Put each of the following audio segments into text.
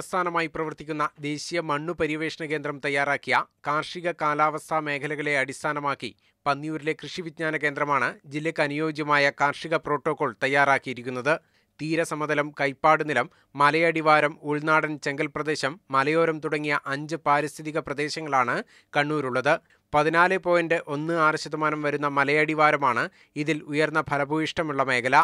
ആസ്ഥാനമായി പ്രവർത്തിക്കുന്ന ദേശീയ മണ്ണു പര്യവേഷണ കേന്ദ്രം തയ്യാറാക്കിയ കാർഷിക കാലാവസ്ഥാ മേഖലകളെ അടിസ്ഥാനമാക്കി പന്നിയൂരിലെ കൃഷി വിജ്ഞാന കേന്ദ്രമാണ് ജില്ലയ്ക്ക് അനുയോജ്യമായ കാർഷിക പ്രോട്ടോകോൾ തയ്യാറാക്കിയിരിക്കുന്നത് തീരസമതലം കൈപ്പാട് നിലം മലയടിവാരം ഉൾനാടൻ ചെങ്കൽ പ്രദേശം മലയോരം തുടങ്ങിയ അഞ്ച് പാരിസ്ഥിതിക പ്രദേശങ്ങളാണ് കണ്ണൂരുള്ളത് പതിനാല് പോയിന്റ് ഒന്ന് ആറ് ശതമാനം വരുന്ന മലയടിവാരമാണ് ഇതിൽ ഉയർന്ന ഫലഭൂയിഷ്ടമുള്ള മേഖല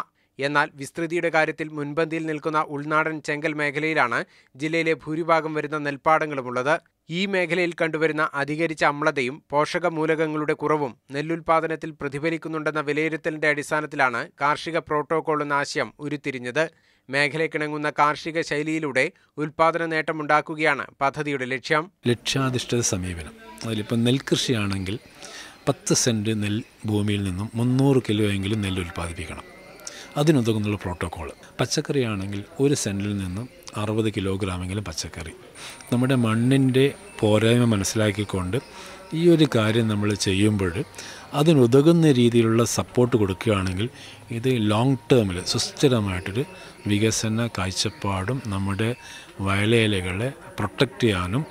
എന്നാൽ വിസ്തൃതിയുടെ കാര്യത്തിൽ മുൻപന്തിയിൽ നിൽക്കുന്ന ഉൾനാടൻ ചെങ്കൽ മേഖലയിലാണ് ജില്ലയിലെ ഭൂരിഭാഗം വരുന്ന നെൽപ്പാടങ്ങളുമുള്ളത് ഈ മേഖലയിൽ കണ്ടുവരുന്ന അധികരിച്ച അമ്ലതയും പോഷകമൂലകങ്ങളുടെ കുറവും നെല്ലുൽപാദനത്തിൽ പ്രതിഫലിക്കുന്നുണ്ടെന്ന വിലയിരുത്തലിന്റെ അടിസ്ഥാനത്തിലാണ് കാർഷിക പ്രോട്ടോകോൾ എന്ന ആശയം ഉരുത്തിരിഞ്ഞത് മേഖലയ്ക്കിണങ്ങുന്ന കാർഷിക ശൈലിയിലൂടെ ഉൽപാദന നേട്ടമുണ്ടാക്കുകയാണ് പദ്ധതിയുടെ ലക്ഷ്യം ലക്ഷ്യാധിഷ്ഠിത സമീപനം അതിലിപ്പോൾ നെൽകൃഷിയാണെങ്കിൽ പത്ത് സെൻറ്റ് നെൽ ഭൂമിയിൽ നിന്നും മുന്നൂറ് കിലോയെങ്കിലും നെല്ല് ഉൽപ്പാദിപ്പിക്കണം അതിനുതകുന്നുള്ള പ്രോട്ടോക്കോൾ പച്ചക്കറി ആണെങ്കിൽ ഒരു സെൻറ്റിൽ നിന്നും അറുപത് കിലോഗ്രാമെങ്കിലും പച്ചക്കറി നമ്മുടെ മണ്ണിൻ്റെ പോരായ്മ മനസ്സിലാക്കിക്കൊണ്ട് ഈ ഒരു കാര്യം നമ്മൾ ചെയ്യുമ്പോൾ അതിനുതകുന്ന രീതിയിലുള്ള സപ്പോർട്ട് കൊടുക്കുകയാണെങ്കിൽ ഇത് ലോങ് ടേമിൽ സുസ്ഥിരമായിട്ടൊരു വികസന കാഴ്ചപ്പാടും നമ്മുടെ വയലേലകളെ പ്രൊട്ടക്റ്റ് ചെയ്യാനും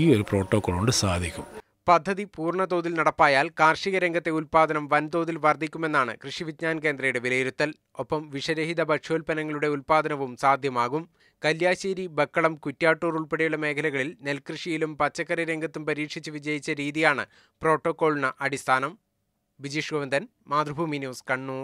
ഈ ഒരു പ്രോട്ടോക്കോൾ കൊണ്ട് സാധിക്കും പദ്ധതി പൂർണ്ണതോതിൽ നടപ്പായാൽ കാർഷിക രംഗത്തെ ഉൽപാദനം വൻതോതിൽ വർദ്ധിക്കുമെന്നാണ് കൃഷി വിജ്ഞാൻ കേന്ദ്രയുടെ വിലയിരുത്തൽ ഒപ്പം വിഷരഹിത ഭക്ഷ്യോൽപ്പന്നങ്ങളുടെ ഉൽപാദനവും സാധ്യമാകും കല്യാശ്ശേരി ബക്കളം കുറ്റ്യാട്ടൂർ ഉൾപ്പെടെയുള്ള മേഖലകളിൽ നെൽകൃഷിയിലും പച്ചക്കറി രംഗത്തും പരീക്ഷിച്ച് വിജയിച്ച രീതിയാണ് പ്രോട്ടോകോളിന് അടിസ്ഥാനം ബിജീഷ് ഗോവിന്ദൻ മാതൃഭൂമി ന്യൂസ് കണ്ണൂർ